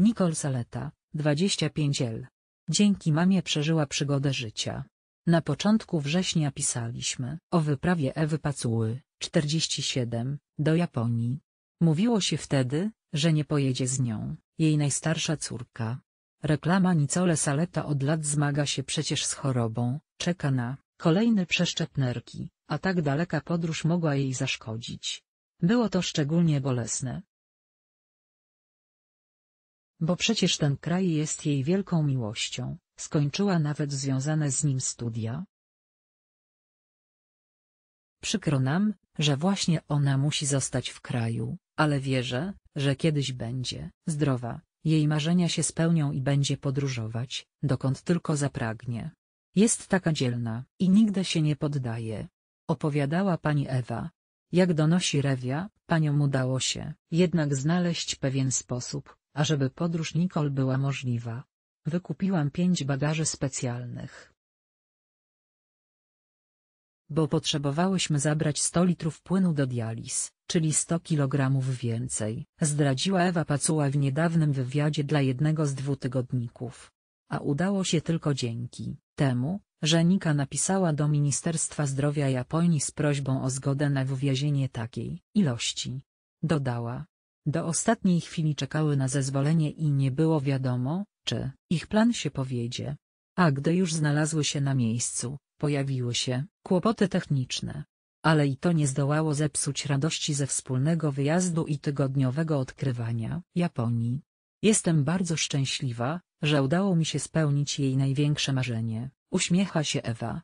Nicole Saleta, 25 L. Dzięki mamie przeżyła przygodę życia. Na początku września pisaliśmy o wyprawie Ewy Pacuły, 47, do Japonii. Mówiło się wtedy, że nie pojedzie z nią, jej najstarsza córka. Reklama Nicole Saleta od lat zmaga się przecież z chorobą, czeka na kolejny przeszczep nerki, a tak daleka podróż mogła jej zaszkodzić. Było to szczególnie bolesne, bo przecież ten kraj jest jej wielką miłością, skończyła nawet związane z nim studia. Przykro nam, że właśnie ona musi zostać w kraju, ale wierzę, że kiedyś będzie zdrowa, jej marzenia się spełnią i będzie podróżować, dokąd tylko zapragnie. Jest taka dzielna i nigdy się nie poddaje. Opowiadała pani Ewa. Jak donosi Rewia, paniom udało się jednak znaleźć pewien sposób, Ażeby podróż Nicole była możliwa, wykupiłam pięć bagaży specjalnych. Bo potrzebowałyśmy zabrać 100 litrów płynu do dializ, czyli 100 kilogramów więcej, zdradziła Ewa Pacuła w niedawnym wywiadzie dla jednego z dwutygodników. A udało się tylko dzięki temu, że Nika napisała do Ministerstwa Zdrowia Japonii z prośbą o zgodę na wywiezienie takiej ilości. Dodała, do ostatniej chwili czekały na zezwolenie i nie było wiadomo, czy ich plan się powiedzie. A gdy już znalazły się na miejscu, pojawiły się kłopoty techniczne. Ale i to nie zdołało zepsuć radości ze wspólnego wyjazdu i tygodniowego odkrywania Japonii. Jestem bardzo szczęśliwa, że udało mi się spełnić jej największe marzenie, uśmiecha się Ewa,